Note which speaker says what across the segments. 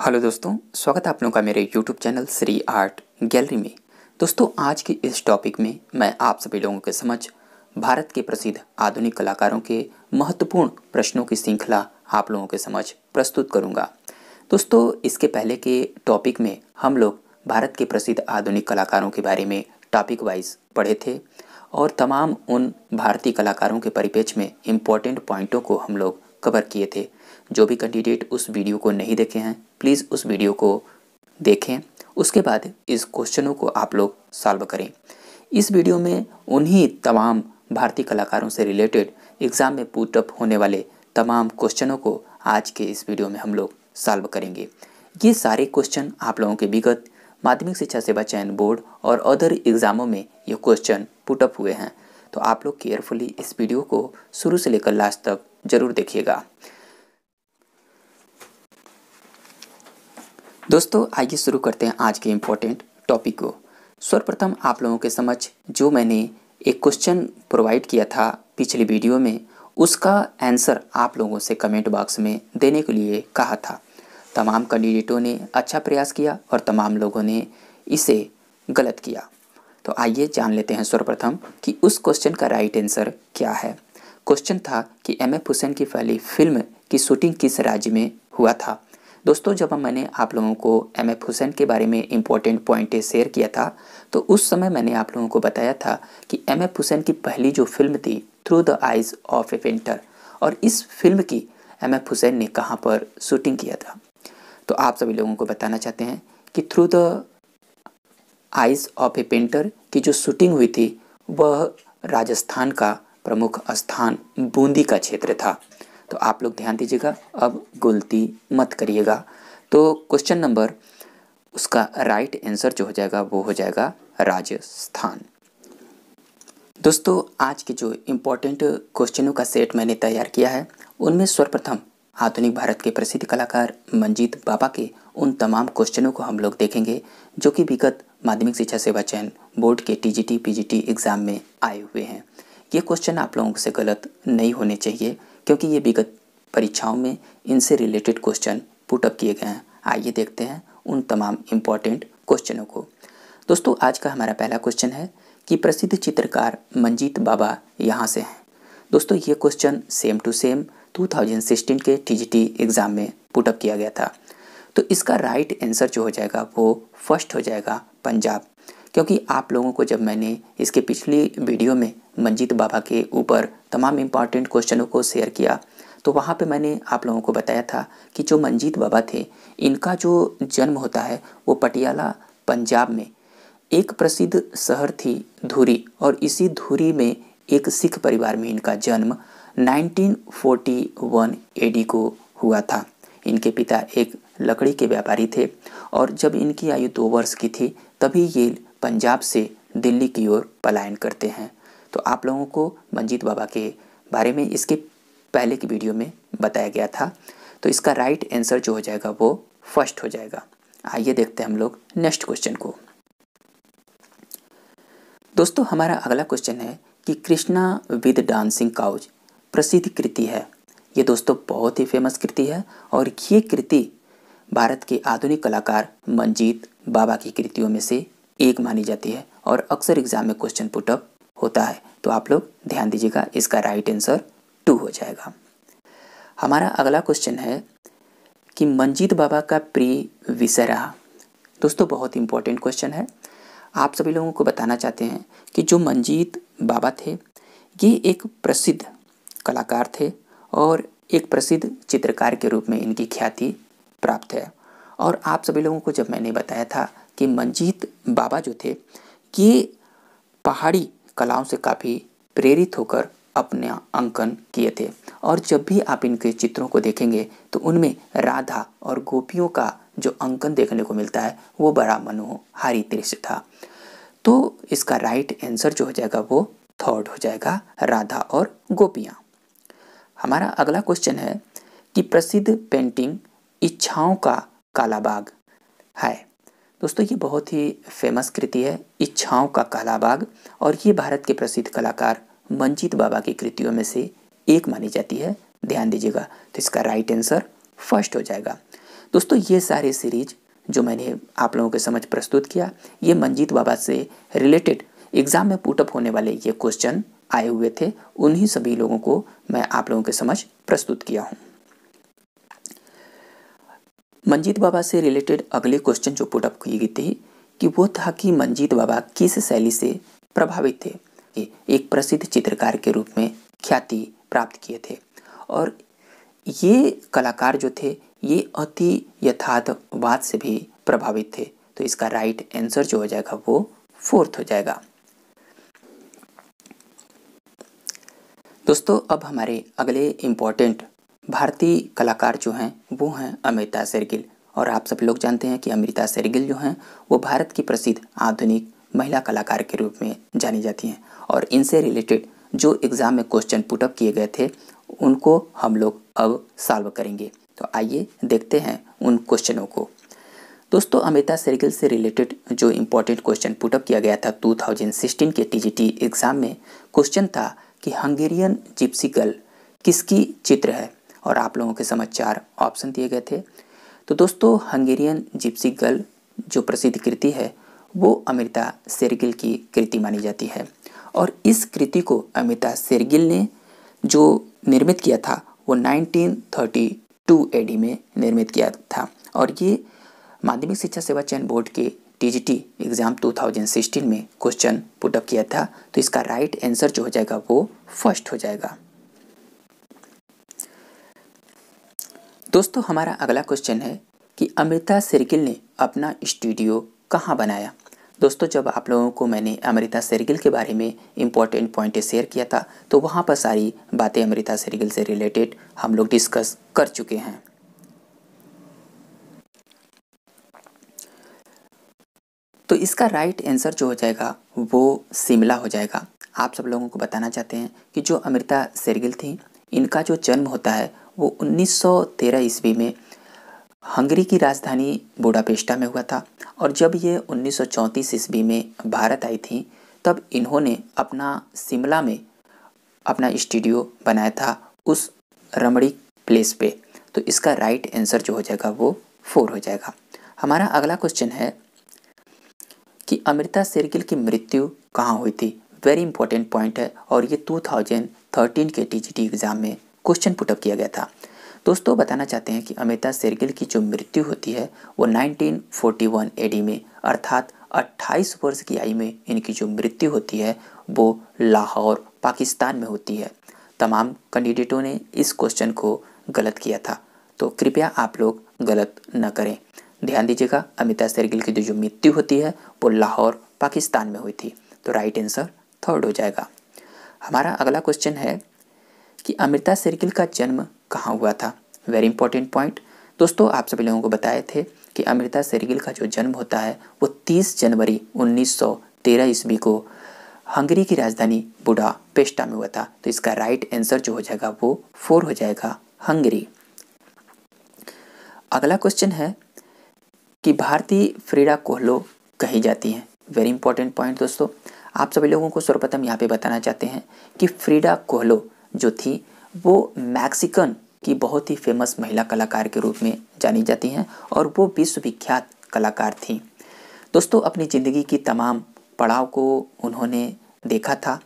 Speaker 1: hello दोस्तों स्वागत है आप लोगों का मेरे YouTube channel Shri art gallery में दोस्तों आज के इस टॉपिक में मैं आप सभी लोगों के समझ भारत के प्रसिद्ध आधुनिक कलाकारों के महत्वपूर्ण प्रश्नों की श्रृंखला आप लोगों के समझ प्रस्तुत करूंगा दोस्तों इसके पहले के टॉपिक में हम लोग भारत के प्रसिद्ध आधुनिक कलाकारों के बारे में टॉपिक वाइज पढ़े थे और तमाम उन भारतीय कलाकारों के परिपेक्ष में इम्पोर्टेंट पॉइंटों को हम लोग कवर किए थे जो भी कैंडिडेट उस वीडियो को नहीं देखे हैं प्लीज़ उस वीडियो को देखें उसके बाद इस क्वेश्चनों को आप लोग सॉल्व करें इस वीडियो में उन्हीं तमाम भारतीय कलाकारों से रिलेटेड एग्ज़ाम में पुटअप होने वाले तमाम क्वेश्चनों को आज के इस वीडियो में हम लोग सॉल्व करेंगे ये सारे क्वेश्चन आप लोगों के विगत माध्यमिक शिक्षा सेवा चयन बोर्ड और अदर एग्ज़ामों में ये क्वेश्चन पुटअप हुए हैं तो आप लोग केयरफुली इस वीडियो को शुरू से लेकर लास्ट तक ज़रूर देखिएगा दोस्तों आइए शुरू करते हैं आज के इम्पोर्टेंट टॉपिक को सर्वप्रथम आप लोगों के समझ जो मैंने एक क्वेश्चन प्रोवाइड किया था पिछली वीडियो में उसका आंसर आप लोगों से कमेंट बॉक्स में देने के लिए कहा था तमाम कैंडिडेटों ने अच्छा प्रयास किया और तमाम लोगों ने इसे गलत किया तो आइए जान लेते हैं सर्वप्रथम कि उस क्वेश्चन का राइट आंसर क्या है क्वेश्चन था कि एम एफ हुसैन की पहली फिल्म की शूटिंग किस राज्य में हुआ था दोस्तों जब मैंने आप लोगों को एम एफ हुसैन के बारे में इम्पोर्टेंट पॉइंटें शेयर किया था तो उस समय मैंने आप लोगों को बताया था कि एम एफ हुसैन की पहली जो फिल्म थी through the eyes of a painter और इस फिल्म की एम एफ हुसैन ने कहाँ पर शूटिंग किया था तो आप सभी लोगों को बताना चाहते हैं कि through the eyes of a painter की जो शूटिंग हुई थी वह राजस्थान का प्रमुख स्थान बूंदी का क्षेत्र था तो आप लोग ध्यान दीजिएगा अब गलती मत करिएगा तो क्वेश्चन नंबर उसका राइट आंसर जो हो जाएगा वो हो जाएगा राजस्थान दोस्तों आज के जो इम्पोर्टेंट क्वेश्चनों का सेट मैंने तैयार किया है उनमें सर्वप्रथम आधुनिक भारत के प्रसिद्ध कलाकार मंजीत बाबा के उन तमाम क्वेश्चनों को हम लोग देखेंगे जो कि विगत माध्यमिक शिक्षा सेवा चयन बोर्ड के टीजीटी पीजीटी एग्ज़ाम में आए हुए हैं ये क्वेश्चन आप लोगों से गलत नहीं होने चाहिए क्योंकि ये विगत परीक्षाओं में इनसे रिलेटेड क्वेश्चन पुटअप किए गए हैं आइए देखते हैं उन तमाम इम्पॉर्टेंट क्वेश्चनों को दोस्तों आज का हमारा पहला क्वेश्चन है कि प्रसिद्ध चित्रकार मंजीत बाबा यहाँ से हैं दोस्तों ये क्वेश्चन सेम टू सेम 2016 के टी एग्ज़ाम में पुटअप किया गया था तो इसका राइट आंसर जो हो जाएगा वो फर्स्ट हो जाएगा पंजाब क्योंकि आप लोगों को जब मैंने इसके पिछली वीडियो में मंजीत बाबा के ऊपर तमाम इम्पॉर्टेंट क्वेश्चनों को शेयर किया तो वहाँ पे मैंने आप लोगों को बताया था कि जो मंजीत बाबा थे इनका जो जन्म होता है वो पटियाला पंजाब में एक प्रसिद्ध शहर थी धूरी और इसी धूरी में एक सिख परिवार में इनका जन्म 1941 एडी को हुआ था इनके पिता एक लकड़ी के व्यापारी थे और जब इनकी आयु दो वर्ष की थी तभी ये पंजाब से दिल्ली की ओर पलायन करते हैं तो आप लोगों को मंजीत बाबा के बारे में इसके पहले की वीडियो में बताया गया था तो इसका राइट आंसर जो हो जाएगा वो फर्स्ट हो जाएगा आइए देखते हैं हम लोग नेक्स्ट क्वेश्चन को दोस्तों हमारा अगला क्वेश्चन है कि कृष्णा विद डांसिंग काउज प्रसिद्ध कृति है ये दोस्तों बहुत ही फेमस कृति है और ये कृति भारत के आधुनिक कलाकार मंजीत बाबा की कृतियों में से एक मानी जाती है और अक्सर एग्जाम में क्वेश्चन पुटअप होता है तो आप लोग ध्यान दीजिएगा इसका राइट आंसर टू हो जाएगा हमारा अगला क्वेश्चन है कि मंजीत बाबा का प्रिय विषय रहा दोस्तों बहुत इंपॉर्टेंट क्वेश्चन है आप सभी लोगों को बताना चाहते हैं कि जो मंजीत बाबा थे ये एक प्रसिद्ध कलाकार थे और एक प्रसिद्ध चित्रकार के रूप में इनकी ख्याति प्राप्त है और आप सभी लोगों को जब मैंने बताया था कि मंजीत बाबा जो थे ये पहाड़ी कलाओं से काफ़ी प्रेरित होकर अपने अंकन किए थे और जब भी आप इनके चित्रों को देखेंगे तो उनमें राधा और गोपियों का जो अंकन देखने को मिलता है वो बड़ा मनोहारी दृश्य था तो इसका राइट आंसर जो हो जाएगा वो थर्ड हो जाएगा राधा और गोपियाँ हमारा अगला क्वेश्चन है कि प्रसिद्ध पेंटिंग इच्छाओं का कालाबाग है दोस्तों ये बहुत ही फेमस कृति है इच्छाओं का काला बाग और ये भारत के प्रसिद्ध कलाकार मंजीत बाबा की कृतियों में से एक मानी जाती है ध्यान दीजिएगा तो इसका राइट आंसर फर्स्ट हो जाएगा दोस्तों ये सारे सीरीज जो मैंने आप लोगों के समझ प्रस्तुत किया ये मंजीत बाबा से रिलेटेड एग्ज़ाम में पुटअप होने वाले ये क्वेश्चन आए हुए थे उन्हीं सभी लोगों को मैं आप लोगों के समझ प्रस्तुत किया हूँ मंजीत बाबा से रिलेटेड अगले क्वेश्चन जो पुटअप किए गए थे कि वो था कि मंजीत बाबा किस शैली से प्रभावित थे एक प्रसिद्ध चित्रकार के रूप में ख्याति प्राप्त किए थे और ये कलाकार जो थे ये अति यथार्थवाद से भी प्रभावित थे तो इसका राइट आंसर जो हो जाएगा वो फोर्थ हो जाएगा दोस्तों अब हमारे अगले इम्पॉर्टेंट भारतीय कलाकार जो हैं वो हैं अमृता सेरगिल और आप सब लोग जानते हैं कि अमृता सेरगिल जो हैं वो भारत की प्रसिद्ध आधुनिक महिला कलाकार के रूप में जानी जाती हैं और इनसे रिलेटेड जो एग्ज़ाम में क्वेश्चन पुटअप किए गए थे उनको हम लोग अब सॉल्व करेंगे तो आइए देखते हैं उन क्वेश्चनों को दोस्तों अमिता सेरगिल से रिलेटेड जो इम्पोर्टेंट क्वेश्चन पुटअप किया गया था 2016 के टीजीटी एग्ज़ाम में क्वेश्चन था कि हंगेरियन जिप्सी गर्ल किसकी चित्र है और आप लोगों के समझ चार ऑप्शन दिए गए थे तो दोस्तों हंगेरियन जिप्सी गर्ल जो प्रसिद्ध कृति है वो अमृता शेरगिल की कृति मानी जाती है और इस कृति को अमृता शेरगिल ने जो निर्मित किया था वो 1932 एडी में निर्मित किया था और ये माध्यमिक शिक्षा सेवा चयन बोर्ड के टीजीटी एग्ज़ाम 2016 में क्वेश्चन पुटअप किया था तो इसका राइट आंसर जो हो जाएगा वो फर्स्ट हो जाएगा दोस्तों हमारा अगला क्वेश्चन है कि अमृता सिरगिल ने अपना स्टूडियो कहाँ बनाया दोस्तों जब आप लोगों को मैंने अमृता सेरगिल के बारे में इम्पोर्टेंट पॉइंट शेयर किया था तो वहाँ पर सारी बातें अमृता सिरगिल से रिलेटेड हम लोग डिस्कस कर चुके हैं तो इसका राइट आंसर जो हो जाएगा वो शिमला हो जाएगा आप सब लोगों को बताना चाहते हैं कि जो अमृता सेरगिल थी इनका जो जन्म होता है वो 1913 ईस्वी में हंगरी की राजधानी बोडापेस्टा में हुआ था और जब ये 1934 ईस्वी में भारत आई थी तब इन्होंने अपना शिमला में अपना स्टूडियो बनाया था उस रमणी प्लेस पे तो इसका राइट आंसर जो हो जाएगा वो फोर हो जाएगा हमारा अगला क्वेश्चन है कि अमृता सेरगिल की मृत्यु कहाँ हुई थी वेरी इंपॉर्टेंट पॉइंट है और ये 2013 के टीजीटी एग्ज़ाम में क्वेश्चन पुटअप किया गया था दोस्तों बताना चाहते हैं कि अमिता सेरगिल की जो मृत्यु होती है वो 1941 एडी में अर्थात 28 वर्ष की आयु में इनकी जो मृत्यु होती है वो लाहौर पाकिस्तान में होती है तमाम कैंडिडेटों ने इस क्वेश्चन को गलत किया था तो कृपया आप लोग गलत न करें ध्यान दीजिएगा अमिता सेरगिल की जो जो मृत्यु होती है वो लाहौर पाकिस्तान में हुई थी तो राइट आंसर थर्ड हो जाएगा हमारा अगला क्वेश्चन है कि अमृता सर्किल का जन्म कहाँ हुआ था वेरी इंपॉर्टेंट पॉइंट दोस्तों आप सभी लोगों को बताए थे कि अमृता सर्गिल का जो जन्म होता है वो 30 जनवरी 1913 ईस्वी को हंगरी की राजधानी बुडा पेस्टा में हुआ था तो इसका राइट आंसर जो हो जाएगा वो फोर हो जाएगा हंगरी अगला क्वेश्चन है कि भारतीय फ्रीडा कोहलो कही जाती हैं वेरी इंपॉर्टेंट पॉइंट दोस्तों आप सभी लोगों को सर्वप्रथम यहाँ पे बताना चाहते हैं कि फ्रीडा कोहलो जो थी वो मैक्सिकन की बहुत ही फेमस महिला कलाकार के रूप में जानी जाती हैं और वो विश्वविख्यात कलाकार थी दोस्तों अपनी ज़िंदगी की तमाम पड़ाव को उन्होंने देखा था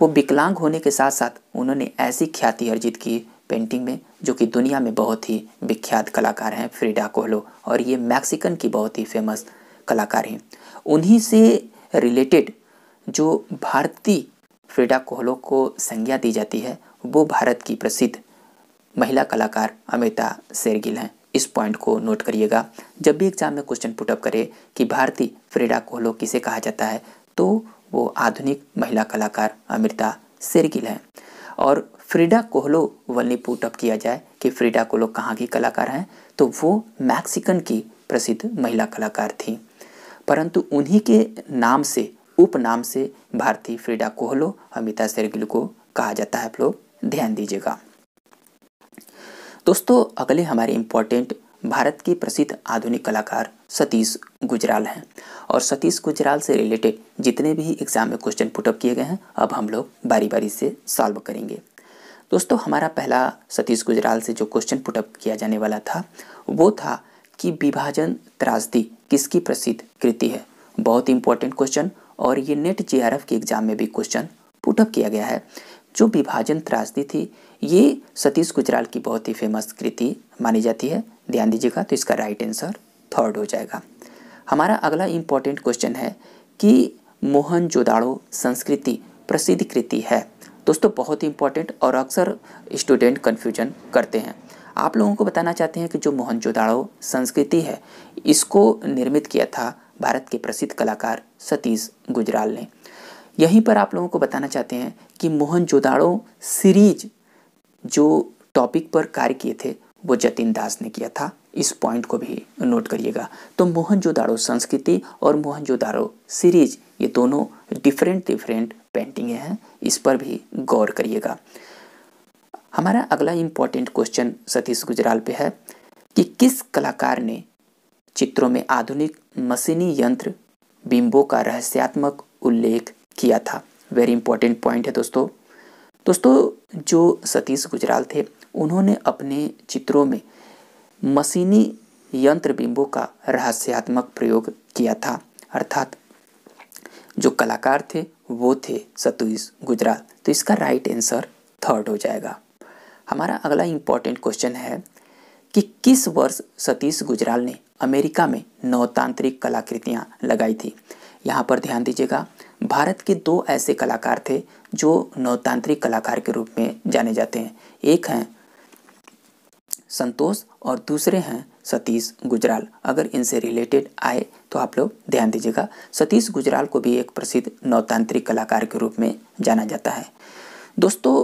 Speaker 1: वो विकलांग होने के साथ साथ उन्होंने ऐसी ख्याति अर्जित की पेंटिंग में जो कि दुनिया में बहुत ही विख्यात कलाकार हैं फ्रीडा कोहलो और ये मैक्सिकन की बहुत ही फेमस कलाकार हैं उन्हीं से रिलेटेड जो भारतीय फ्रीडा कोहलो को संज्ञा दी जाती है वो भारत की प्रसिद्ध महिला कलाकार अमिता शेरगिल हैं इस पॉइंट को नोट करिएगा जब भी एग्जाम में क्वेश्चन पुटअप करे कि भारतीय फ्रीडा कोहलो किसे कहा जाता है तो वो आधुनिक महिला कलाकार अमृता शेरगिल हैं और फ्रीडा कोहलो वल्ली पुटअप किया जाए कि फ्रीडा कोहलो कहाँ की कलाकार हैं तो वो मैक्सिकन की प्रसिद्ध महिला कलाकार थी परंतु उन्हीं के नाम से उपनाम से भारतीय फ्रीडा कोहलो अमिता शेरगिल को कहा जाता है आप लोग ध्यान दीजिएगा दोस्तों अगले हमारे इम्पोर्टेंट भारत के प्रसिद्ध आधुनिक कलाकार सतीश गुजराल हैं और सतीश गुजराल से रिलेटेड जितने भी एग्जाम में क्वेश्चन पुटअप किए गए हैं अब हम लोग बारी बारी से सॉल्व करेंगे दोस्तों हमारा पहला सतीश गुजराल से जो क्वेश्चन पुटअप किया जाने वाला था वो था कि विभाजन त्रासदी किसकी प्रसिद्ध कृति है बहुत इंपॉर्टेंट क्वेश्चन और ये नेट जे के एग्जाम में भी क्वेश्चन पुटअप किया गया है जो विभाजन त्रासदी थी ये सतीश गुजराल की बहुत ही फेमस कृति मानी जाती है ध्यान दीजिएगा तो इसका राइट आंसर थर्ड हो जाएगा हमारा अगला इम्पॉर्टेंट क्वेश्चन है कि मोहन जोदाड़ो संस्कृति प्रसिद्ध कृति है दोस्तों बहुत ही इंपॉर्टेंट और अक्सर स्टूडेंट कन्फ्यूजन करते हैं आप लोगों को बताना चाहते हैं कि जो मोहनजोदाड़ो संस्कृति है इसको निर्मित किया था भारत के प्रसिद्ध कलाकार सतीश गुजराल ने यहीं पर आप लोगों को बताना चाहते हैं कि मोहन जोदाड़ो सीरीज जो टॉपिक पर कार्य किए थे वो जतिन दास ने किया था इस पॉइंट को भी नोट करिएगा तो मोहनजोदाड़ो संस्कृति और मोहनजोदाड़ो सीरीज ये दोनों डिफरेंट डिफरेंट पेंटिंगें हैं इस पर भी गौर करिएगा हमारा अगला इम्पॉर्टेंट क्वेश्चन सतीश गुजराल पे है कि किस कलाकार ने चित्रों में आधुनिक मशीनी यंत्र बिंबों का रहस्यात्मक उल्लेख किया था वेरी इंपॉर्टेंट पॉइंट है दोस्तों दोस्तों जो सतीश गुजराल थे उन्होंने अपने चित्रों में मशीनी यंत्र बिंबों का रहस्यात्मक प्रयोग किया था अर्थात जो कलाकार थे वो थे सतीश गुजराल तो इसका राइट आंसर थर्ड हो जाएगा हमारा अगला इम्पॉर्टेंट क्वेश्चन है कि किस वर्ष सतीश गुजराल ने अमेरिका में नौतांत्रिक कलाकृतियाँ लगाई थी यहाँ पर ध्यान दीजिएगा भारत के दो ऐसे कलाकार थे जो नवतांत्रिक कलाकार के रूप में जाने जाते हैं एक हैं संतोष और दूसरे हैं सतीश गुजराल अगर इनसे रिलेटेड आए तो आप लोग ध्यान दीजिएगा सतीश गुजराल को भी एक प्रसिद्ध नवतांत्रिक कलाकार के रूप में जाना जाता है दोस्तों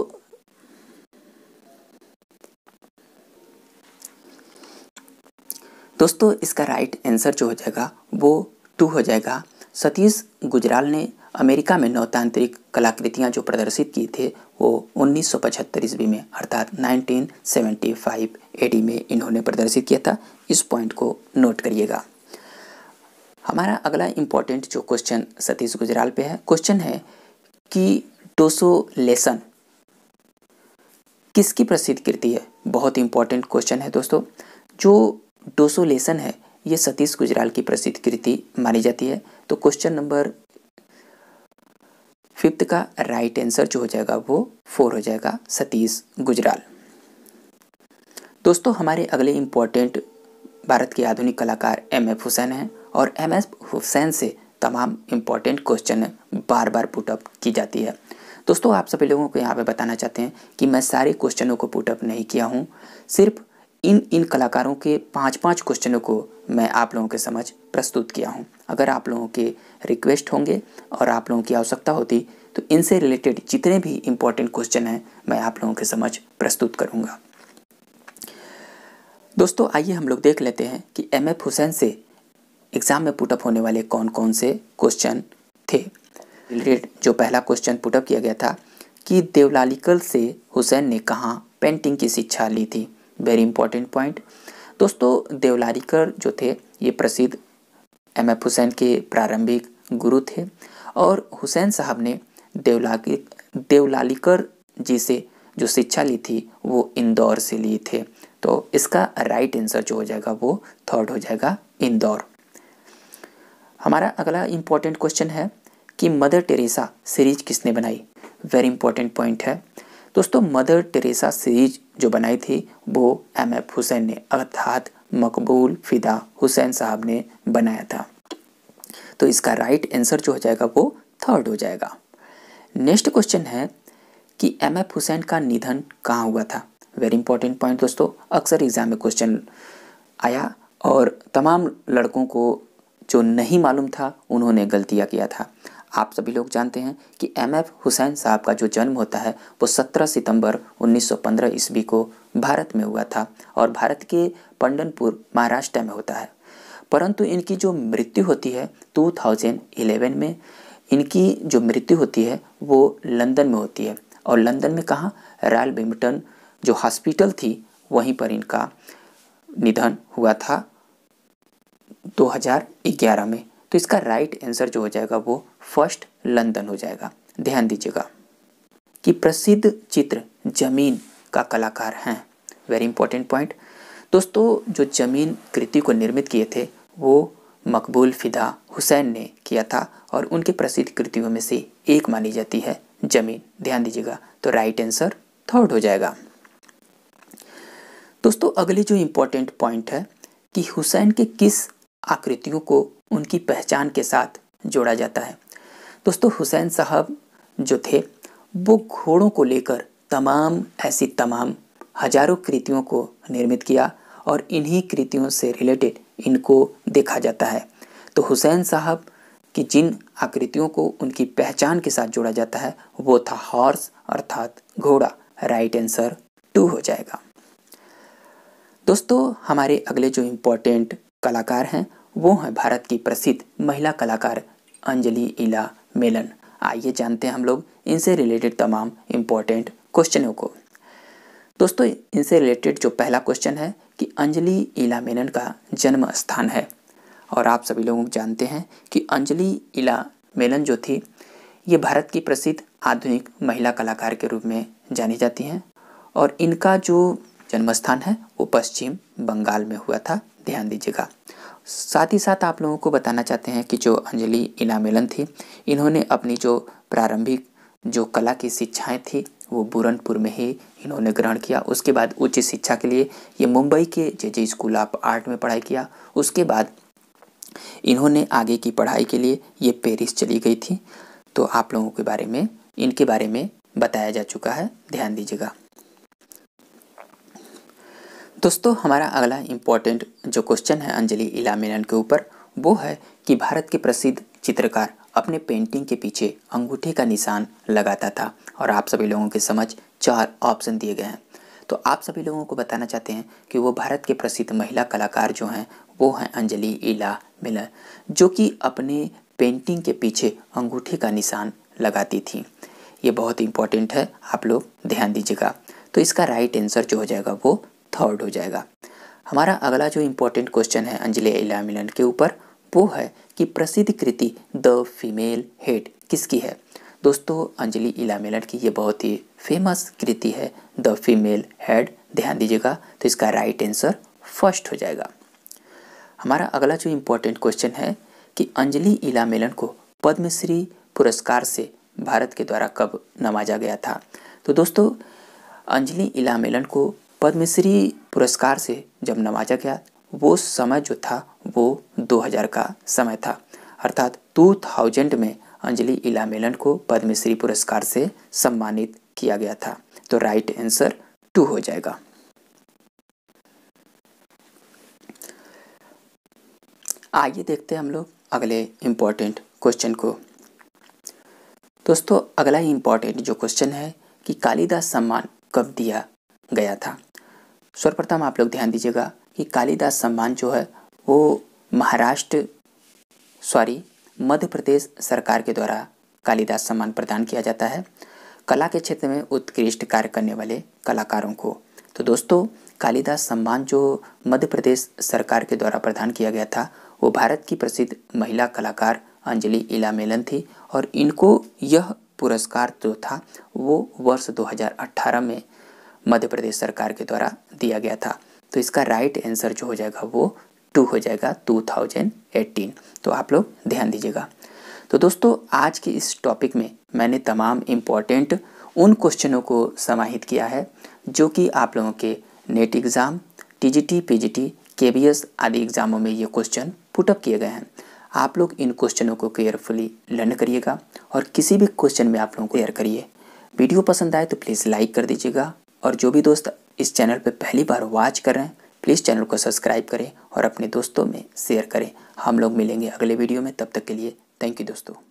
Speaker 1: दोस्तों इसका राइट आंसर जो हो जाएगा वो टू हो जाएगा सतीश गुजराल ने अमेरिका में नौतांत्रिक कलाकृतियाँ जो प्रदर्शित की थी वो 1975 ईस्वी में अर्थात 1975 एडी में इन्होंने प्रदर्शित किया था इस पॉइंट को नोट करिएगा हमारा अगला इम्पॉर्टेंट जो क्वेश्चन सतीश गुजराल पे है क्वेश्चन है कि डोसो लेसन किसकी प्रसिद्ध कृति है बहुत इंपॉर्टेंट क्वेश्चन है दोस्तों जो डोसो लेसन है ये सतीश गुजराल की प्रसिद्ध कृति मानी जाती है तो क्वेश्चन नंबर फिफ्थ का राइट आंसर जो हो जाएगा वो फोर हो जाएगा सतीश गुजराल दोस्तों हमारे अगले इम्पोर्टेंट भारत के आधुनिक कलाकार एम एफ हुसैन हैं और एम एफ हुसैन से तमाम इम्पोर्टेंट क्वेश्चन बार बार पुटअप की जाती है दोस्तों आप सभी लोगों को यहाँ पे बताना चाहते हैं कि मैं सारे क्वेश्चनों को पुटअप नहीं किया हूँ सिर्फ इन इन कलाकारों के पाँच पाँच क्वेश्चनों को मैं आप लोगों के समझ प्रस्तुत किया हूँ अगर आप लोगों के रिक्वेस्ट होंगे और आप लोगों की आवश्यकता होती तो इनसे रिलेटेड जितने भी इम्पोर्टेंट क्वेश्चन हैं मैं आप लोगों के समझ प्रस्तुत करूँगा दोस्तों आइए हम लोग देख लेते हैं कि एम एफ हुसैन से एग्ज़ाम में पुटअप होने वाले कौन कौन से क्वेश्चन थे रिलेटेड जो पहला क्वेश्चन पुटअप किया गया था कि देवलालिकल से हुसैन ने कहाँ पेंटिंग की शिक्षा ली थी वेरी इंपॉर्टेंट पॉइंट दोस्तों देवलारीकर जो थे ये प्रसिद्ध एम एफ हुसैन के प्रारंभिक गुरु थे और हुसैन साहब ने देवला देवलालीकर जी से जो शिक्षा ली थी वो इंदौर से लिए थे तो इसका राइट आंसर जो हो जाएगा वो थर्ड हो जाएगा इंदौर हमारा अगला इम्पॉर्टेंट क्वेश्चन है कि मदर टेरेसा सीरीज किसने बनाई वेरी इंपॉर्टेंट पॉइंट है दोस्तों मदर टेरेसा सीरीज जो बनाई थी वो एम एफ हुसैन ने अर्थात मकबूल फिदा हुसैन साहब ने बनाया था तो इसका राइट आंसर जो हो जाएगा वो थर्ड हो जाएगा नेक्स्ट क्वेश्चन है कि एम एफ हुसैन का निधन कहाँ हुआ था वेरी इंपॉर्टेंट पॉइंट दोस्तों अक्सर एग्जाम में क्वेश्चन आया और तमाम लड़कों को जो नहीं मालूम था उन्होंने गलतियाँ किया था आप सभी लोग जानते हैं कि एम एफ हुसैन साहब का जो जन्म होता है वो 17 सितंबर 1915 ईस्वी को भारत में हुआ था और भारत के पंडनपुर महाराष्ट्र में होता है परंतु इनकी जो मृत्यु होती है 2011 में इनकी जो मृत्यु होती है वो लंदन में होती है और लंदन में कहाँ रॉयल बेमिटन जो हॉस्पिटल थी वहीं पर इनका निधन हुआ था 2011 में तो इसका राइट आंसर जो हो जाएगा वो फर्स्ट लंदन हो जाएगा ध्यान दीजिएगा कि प्रसिद्ध चित्र जमीन का कलाकार हैं वेरी इंपॉर्टेंट पॉइंट दोस्तों जो जमीन कृति को निर्मित किए थे वो मकबूल फिदा हुसैन ने किया था और उनके प्रसिद्ध कृतियों में से एक मानी जाती है जमीन ध्यान दीजिएगा तो राइट आंसर थर्ड हो जाएगा दोस्तों अगले जो इम्पोर्टेंट पॉइंट है कि हुसैन के किस आकृतियों को उनकी पहचान के साथ जोड़ा जाता है दोस्तों हुसैन साहब जो थे वो घोड़ों को लेकर तमाम ऐसी तमाम हजारों कृतियों को निर्मित किया और इन्हीं कृतियों से रिलेटेड इनको देखा जाता है तो हुसैन साहब की जिन आकृतियों को उनकी पहचान के साथ जोड़ा जाता है वो था हॉर्स अर्थात घोड़ा राइट आंसर टू हो जाएगा दोस्तों हमारे अगले जो इम्पोर्टेंट कलाकार हैं वो हैं भारत की प्रसिद्ध महिला कलाकार अंजलि इला मेलन आइए जानते हैं हम लोग इनसे रिलेटेड तमाम इम्पोर्टेंट क्वेश्चनों को दोस्तों इनसे रिलेटेड जो पहला क्वेश्चन है कि अंजलि इला मेनन का जन्म स्थान है और आप सभी लोग जानते हैं कि अंजलि इला मेलन जो थी ये भारत की प्रसिद्ध आधुनिक महिला कलाकार के रूप में जानी जाती हैं और इनका जो जन्मस्थान है वो पश्चिम बंगाल में हुआ था ध्यान दीजिएगा साथ ही साथ आप लोगों को बताना चाहते हैं कि जो अंजलि मिलन थी इन्होंने अपनी जो प्रारंभिक जो कला की शिक्षाएं थी वो बुरनपुर में ही इन्होंने ग्रहण किया उसके बाद उच्च शिक्षा के लिए ये मुंबई के J J school of art में पढ़ाई किया उसके बाद इन्होंने आगे की पढ़ाई के लिए ये पेरिस चली गई थी तो आप लोगों के बारे में इनके बारे में बताया जा चुका है ध्यान दीजिएगा दोस्तों हमारा अगला इम्पॉर्टेंट जो क्वेश्चन है अंजलि इला मिलन के ऊपर वो है कि भारत के प्रसिद्ध चित्रकार अपने पेंटिंग के पीछे अंगूठे का निशान लगाता था और आप सभी लोगों के समझ चार ऑप्शन दिए गए हैं तो आप सभी लोगों को बताना चाहते हैं कि वो भारत के प्रसिद्ध महिला कलाकार जो हैं वो हैं अंजलि इला मिलन जो कि अपने पेंटिंग के पीछे अंगूठे का निशान लगाती थी ये बहुत इम्पोर्टेंट है आप लोग ध्यान दीजिएगा तो इसका राइट आंसर जो हो जाएगा वो थर्ड हो जाएगा हमारा अगला जो इम्पोर्टेंट क्वेश्चन है अंजलि इला मिलन के ऊपर वो है कि प्रसिद्ध कृति द फीमेल हेड किसकी है दोस्तों अंजलि इला मिलन की ये बहुत ही फेमस कृति है द फीमेल हेड ध्यान दीजिएगा तो इसका राइट आंसर फर्स्ट हो जाएगा हमारा अगला जो इम्पोर्टेंट क्वेश्चन है कि अंजलि इला मिलन को पद्मश्री पुरस्कार से भारत के द्वारा कब नवाजा गया था तो दोस्तों अंजलि इला मिलन को पद्मश्री पुरस्कार से जब नवाजा गया वो समय जो था वो 2000 का समय था अर्थात 2000 में अंजलि इला मेलन को पद्मश्री पुरस्कार से सम्मानित किया गया था तो राइट आंसर टू हो जाएगा आइए देखते हैं हम लोग अगले इम्पोर्टेंट क्वेश्चन को दोस्तों अगला इम्पोर्टेंट जो क्वेश्चन है कि कालिदास सम्मान कब दिया गया था सर्वप्रथम आप लोग ध्यान दीजिएगा कि कालिदास सम्मान जो है वो महाराष्ट्र सॉरी मध्य प्रदेश सरकार के द्वारा कालिदास सम्मान प्रदान किया जाता है कला के क्षेत्र में उत्कृष्ट कार्य करने वाले कलाकारों को तो दोस्तों कालिदास सम्मान जो मध्य प्रदेश सरकार के द्वारा प्रदान किया गया था वो भारत की प्रसिद्ध महिला कलाकार अंजलि इला मेलन थी और इनको यह पुरस्कार जो था वो वर्ष 2018 में मध्य प्रदेश सरकार के द्वारा दिया गया था तो इसका राइट आंसर जो हो जाएगा वो टू हो जाएगा 2018 तो आप लोग ध्यान दीजिएगा तो दोस्तों आज के इस टॉपिक में मैंने तमाम इम्पॉर्टेंट उन क्वेश्चनों को समाहित किया है जो कि आप लोगों के NET exam TGT, PGT, KVS आदि एग्ज़ामों में ये क्वेश्चन पुटअप किए गए हैं आप लोग इन क्वेश्चनों को केयरफुली लर्न करिएगा और किसी भी क्वेश्चन में आप लोगों को क्लियर करिए वीडियो पसंद आए तो प्लीज़ लाइक कर दीजिएगा और जो भी दोस्त इस चैनल पर पहली बार वॉच कर रहे हैं प्लीज़ चैनल को सब्सक्राइब करें और अपने दोस्तों में शेयर करें हम लोग मिलेंगे अगले वीडियो में तब तक के लिए थैंक यू दोस्तों